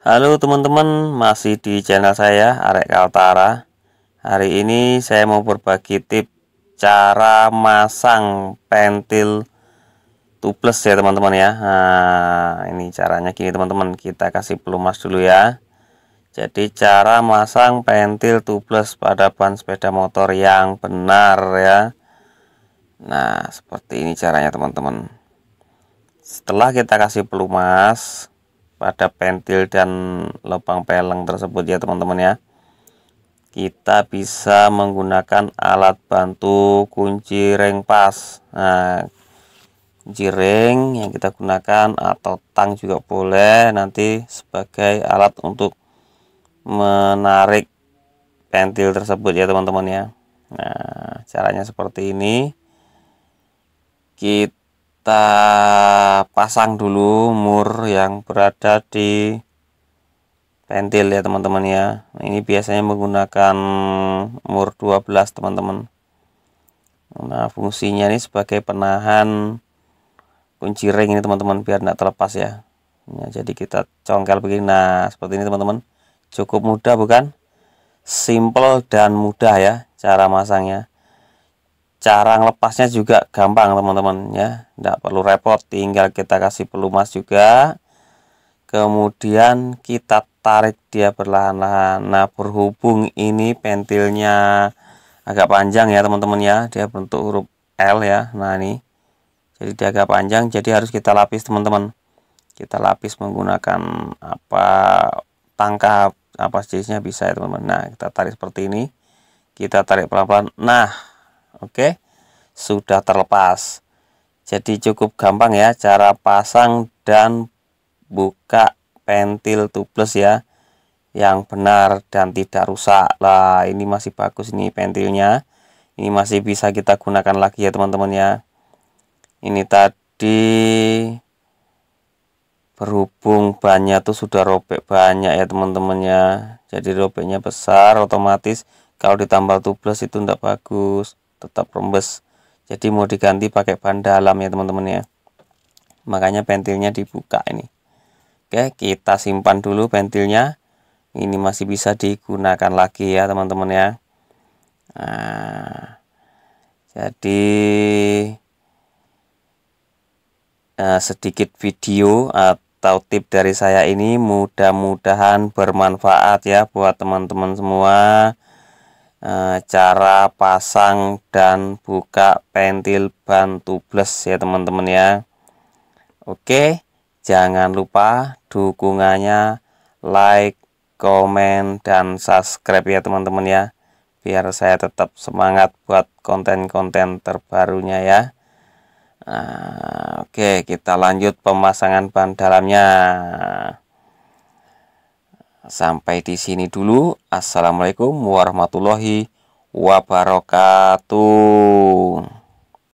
Halo teman-teman, masih di channel saya Arek Kaltara. Hari ini saya mau berbagi tips cara masang pentil tubeless ya teman-teman ya. Nah, ini caranya gini teman-teman, kita kasih pelumas dulu ya. Jadi cara masang pentil tubeless pada ban sepeda motor yang benar ya. Nah, seperti ini caranya teman-teman. Setelah kita kasih pelumas, pada pentil dan lubang peleng tersebut ya teman-teman ya kita bisa menggunakan alat bantu kunci ring pas nah jiring yang kita gunakan atau tang juga boleh nanti sebagai alat untuk menarik pentil tersebut ya teman-teman ya nah caranya seperti ini kita kita pasang dulu mur yang berada di pentil ya teman-teman ya ini biasanya menggunakan mur 12 teman-teman nah fungsinya ini sebagai penahan kunci ring ini teman-teman biar tidak terlepas ya nah, jadi kita congkel begini nah seperti ini teman-teman cukup mudah bukan simple dan mudah ya cara masangnya cara ngelepasnya juga gampang teman-teman ya tidak perlu repot tinggal kita kasih pelumas juga kemudian kita tarik dia perlahan-lahan nah berhubung ini pentilnya agak panjang ya teman-teman ya dia bentuk huruf L ya nah ini jadi dia agak panjang jadi harus kita lapis teman-teman kita lapis menggunakan apa tangkap apa jenisnya bisa ya teman-teman nah kita tarik seperti ini kita tarik pelan-pelan nah Oke, sudah terlepas. Jadi cukup gampang ya cara pasang dan buka pentil tubeless ya yang benar dan tidak rusak lah ini masih bagus ini pentilnya ini masih bisa kita gunakan lagi ya teman-teman ya ini tadi berhubung bannya tuh sudah robek banyak ya teman-teman ya jadi robeknya besar otomatis kalau ditambah tubeless itu tidak bagus tetap rembes jadi mau diganti pakai ban dalam ya teman-teman ya makanya pentilnya dibuka ini oke kita simpan dulu pentilnya ini masih bisa digunakan lagi ya teman-teman ya nah, jadi eh, sedikit video atau tip dari saya ini mudah-mudahan bermanfaat ya buat teman-teman semua Eh, cara pasang dan buka pentil ban tubeless ya teman-teman ya Oke jangan lupa dukungannya like komen dan subscribe ya teman-teman ya biar saya tetap semangat buat konten-konten terbarunya ya nah, Oke kita lanjut pemasangan ban dalamnya Sampai di sini dulu. Assalamualaikum warahmatullahi wabarakatuh.